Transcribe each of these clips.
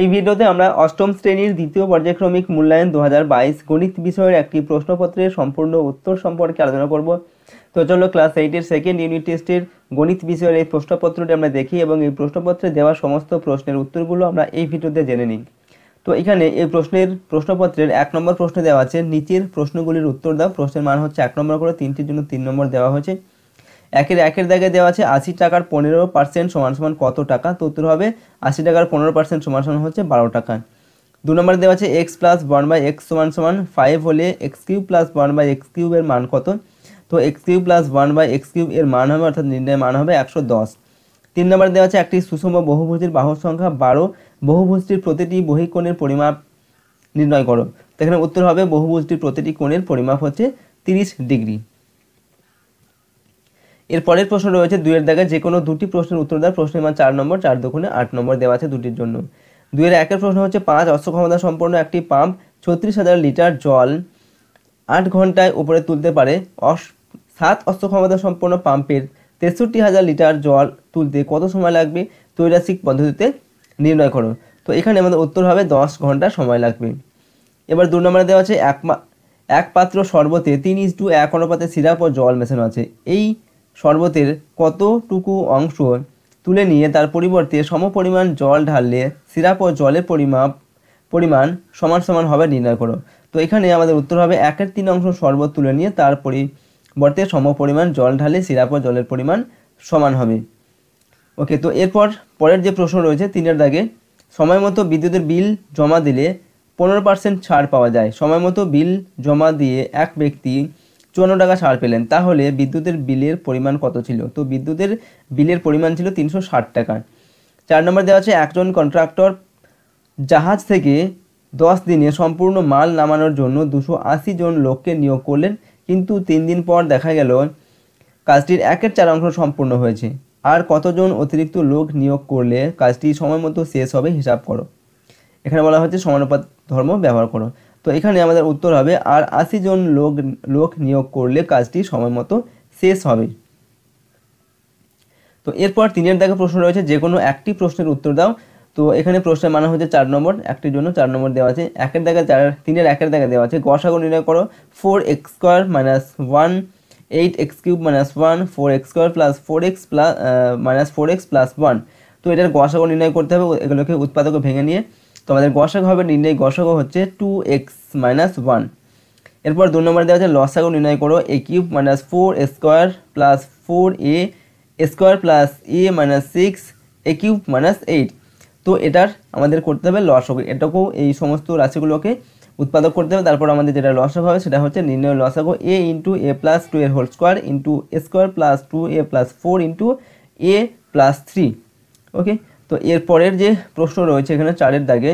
এই ভিডিওতে আমরা অষ্টম শ্রেণীর দ্বিতীয় পর্যায়ক্রমিক মূল্যায়ন দু গণিত বিষয়ের একটি প্রশ্নপত্রের সম্পূর্ণ উত্তর সম্পর্কে আলোচনা করব তো চলো ক্লাস এইটের সেকেন্ড ইউনিট টেস্টের গণিত বিষয়ের এই প্রশ্নপত্রটি আমরা দেখি এবং এই প্রশ্নপত্রে দেওয়া সমস্ত প্রশ্নের উত্তরগুলো আমরা এই ভিডিওতে জেনে নিই তো এখানে এই প্রশ্নের প্রশ্নপত্রের এক নম্বর প্রশ্ন দেওয়া আছে নিচের প্রশ্নগুলির উত্তর দাও প্রশ্নের মান হচ্ছে এক নম্বর করে তিনটির জন্য তিন নম্বর দেওয়া হয়েছে একের একের দাগে দেওয়া আছে আশি টাকার পনেরো পার্সেন্ট সমান সমান কত টাকা তো উত্তর হবে আশি টাকার পনেরো পার্সেন্ট সমান সমান হচ্ছে বারো টাকা দু নম্বরে দেওয়া আছে x plus one by x সমান সমান ফাইভ হলে x cube plus one by x কিউবের মান কত তো x cube plus one by x cube এর মান হবে অর্থাৎ নির্ণয়ের মান হবে একশো দশ তিন নম্বরে দেওয়া আছে একটি সুষম বহুভুজের বাহুর সংখ্যা বারো বহুভুজটির প্রতিটি বহিকোণের পরিমাপ নির্ণয় করো তো এখানে উত্তর হবে বহুভুজটির প্রতিটি কোণের পরিমাপ হচ্ছে তিরিশ ডিগ্রি এর পরের প্রশ্ন রয়েছে দুয়ের দাগে যে কোনো দুটি প্রশ্নের উত্তর দেওয়ার প্রশ্নের মান চার নম্বর চার দক্ষণে আট নম্বর দেওয়া আছে দুটির জন্য দুয়ের একের প্রশ্ন হচ্ছে পাঁচ অস্ত্র ক্ষমতা সম্পন্ন একটি পাম্প ছত্রিশ হাজার লিটার জল আট ঘন্টায় উপরে তুলতে পারে সাত অস্ত্র ক্ষমতা সম্পন্ন পাম্পের তেষট্টি হাজার লিটার জল তুলতে কত সময় লাগবে তৈরাসিক পদ্ধতিতে নির্ণয় করো তো এখানে আমাদের উত্তর হবে দশ ঘন্টা সময় লাগবে এবার দু নম্বরে দেওয়া আছে এক এক পাত্র শরবতে তিন ইস টু এক অনুপাতে সিরাপ ও জল মেশানো আছে এই শরবতের কতটুকু অংশ তুলে নিয়ে তার পরিবর্তে সমপরিমাণ জল ঢাললে সিরাপ ও জলের পরিমাপ পরিমাণ সমান সমান হবে নির্ণয় করো তো এখানে আমাদের উত্তর হবে একের তিন অংশ শরবত তুলে নিয়ে তার পরিবর্তে সম পরিমাণ জল ঢালে সিরাপ ও জলের পরিমাণ সমান হবে ওকে তো এরপর পরের যে প্রশ্ন রয়েছে তিনের দাগে সময় মতো বিদ্যুতের বিল জমা দিলে পনেরো পার্সেন্ট ছাড় পাওয়া যায় সময় মতো বিল জমা দিয়ে এক ব্যক্তি চুয়ান্ন টাকা ছাড় পেলেন তাহলে বিদ্যুতের বিলের পরিমাণ কত ছিল তো বিদ্যুতের বিলের পরিমাণ ছিল তিনশো ষাট টাকা চার নম্বর দেওয়া আছে একজন কন্ট্রাক্টর জাহাজ থেকে দশ দিনে সম্পূর্ণ মাল নামানোর জন্য দুশো আশি জন লোককে নিয়োগ করলেন কিন্তু তিন দিন পর দেখা গেল কাজটির একের চার অংশ সম্পূর্ণ হয়েছে আর কতজন অতিরিক্ত লোক নিয়োগ করলে কাজটি সময় মতো শেষ হবে হিসাব করো এখানে বলা হচ্ছে সমানুপাত ধর্ম ব্যবহার করো তো এখানে আমাদের উত্তর হবে আর আশি জন লোক লোক নিয়োগ করলে কাজটি সময় মতো শেষ হবে তো এরপর তিনের দাগে প্রশ্ন রয়েছে যে কোনো একটি প্রশ্নের উত্তর দাও তো এখানে প্রশ্নের মানা হচ্ছে চার নম্বর একটির জন্য চার নম্বর দেওয়া আছে একের দাগা চার তিনের একের দাগে দেওয়া আছে গসাগর নির্ণয় করো four x square minus one eight x cube minus one four x square plus four x plus minus four x plus one তো এটার গসাগর নির্ণয় করতে হবে এগুলোকে উৎপাদক ভেঙে নিয়ে তো আমাদের গসক হবে নির্ণয় গসক হচ্ছে টু এক্স মাইনাস ওয়ান এরপর দু নম্বর দেওয়া হচ্ছে লসাগু নির্ণয় করো a cube minus four square plus four a square plus a minus six a cube minus eight তো এটার আমাদের করতে হবে লসক এটাকেও এই সমস্ত রাশিগুলোকে উৎপাদক করতে হবে তারপর আমাদের যেটা লসক হবে সেটা হচ্ছে নির্ণয় লসাগু a into a plus two এর whole square into square plus two a plus four into a plus three okay তো এরপরের যে প্রশ্ন রয়েছে এখানে চারের দাগে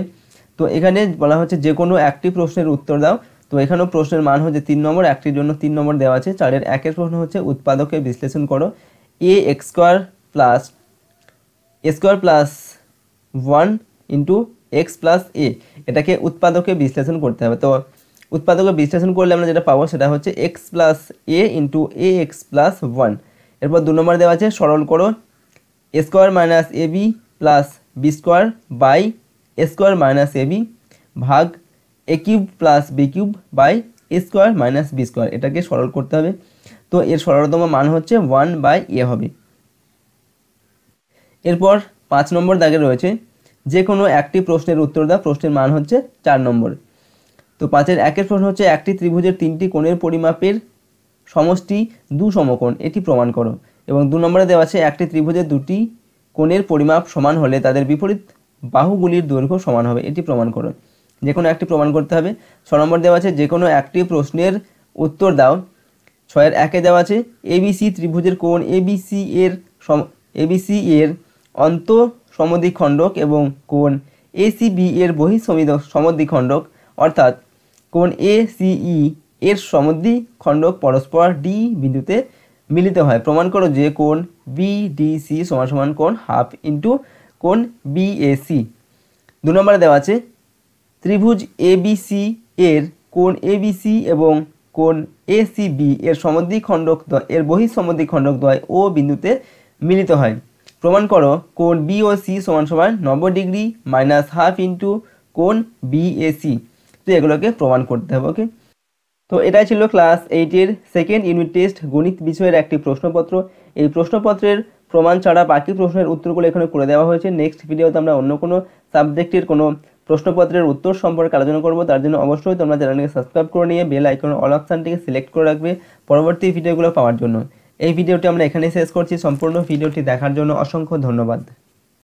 তো এখানে বলা হচ্ছে যে কোনো একটি প্রশ্নের উত্তর দাও তো এখানেও প্রশ্নের মান হচ্ছে তিন নম্বর একটির জন্য তিন নম্বর দেওয়া আছে চারের একের প্রশ্ন হচ্ছে উৎপাদকে বিশ্লেষণ করো a x square plus square plus one into x plus a এটাকে উৎপাদকে বিশ্লেষণ করতে হবে তো উৎপাদকে বিশ্লেষণ করলে আমরা যেটা পাবো সেটা হচ্ছে x plus a into a x plus one এরপর দু নম্বর দেওয়া আছে সরল করো square minus a b plus b square by a square minus a b ভাগ a cube plus b cube by a square minus b square এটাকে সরল করতে হবে তো এর সরলতম মান হচ্ছে ওয়ান বাই এ হবে এরপর পাঁচ নম্বর দাগে রয়েছে যে কোনো একটি প্রশ্নের উত্তর দেওয়া প্রশ্নের মান হচ্ছে চার নম্বর তো পাঁচের একের প্রশ্ন হচ্ছে একটি ত্রিভুজের তিনটি কোণের পরিমাপের সমষ্টি দু সমকোণ এটি প্রমাণ করো এবং দু নম্বরে দেওয়া আছে একটি ত্রিভুজের দুটি কোণের পরিমাপ সমান হলে তাদের বিপরীত বাহুগুলির দৈর্ঘ্য সমান হবে এটি প্রমাণ করুন যে কোনো একটি প্রমাণ করতে হবে ছ নম্বর দেওয়া আছে যে কোনো একটি প্রশ্নের উত্তর দাও ছয়ের একে দেওয়া আছে এবিসি ত্রিভুজের কোণ এবিসি এর সম এবিসি এর অন্ত সমদ্বিখণ্ডক এবং কোণ এসিবি এর বহি সমদ্বিখণ্ডক অর্থাৎ কোণ ই e এর সমদ্বিখণ্ডক পরস্পর ডি বিন্দুতে মিলিত হয় প্রমাণ করো যে কোন বিডিসি সমান সমান কোন হাফ ইন্টু কোন বিএসি দু নম্বরে দেওয়া আছে ত্রিভুজ এবিসি এর কোন এবিসি এবং কোন এসিবি এর সমদ্বি খণ্ডক এর বহি সমদ্বি খণ্ডক দ্বয় ও বিন্দুতে মিলিত হয় প্রমাণ করো কোন বিওসি সমান সমান নব্বই ডিগ্রি মাইনাস হাফ ইন্টু কোন বিএসি তো এগুলোকে প্রমাণ করতে হবে ওকে তো এটাই ছিল ক্লাস এইটের সেকেন্ড ইউনিট টেস্ট গণিত বিষয়ের একটি প্রশ্নপত্র এই প্রশ্নপত্রের প্রমাণ ছাড়া বাকি প্রশ্নের উত্তরগুলো এখানে করে দেওয়া হয়েছে নেক্সট ভিডিওতে আমরা অন্য কোনো সাবজেক্টের কোনো প্রশ্নপত্রের উত্তর সম্পর্কে আলোচনা করবো তার জন্য অবশ্যই তোমরা চ্যানেলকে সাবস্ক্রাইব করে নিয়ে বেল আইকন অল অপশানটিকে সিলেক্ট করে রাখবে পরবর্তী ভিডিওগুলো পাওয়ার জন্য এই ভিডিওটি আমরা এখানেই শেষ করছি সম্পূর্ণ ভিডিওটি দেখার জন্য অসংখ্য ধন্যবাদ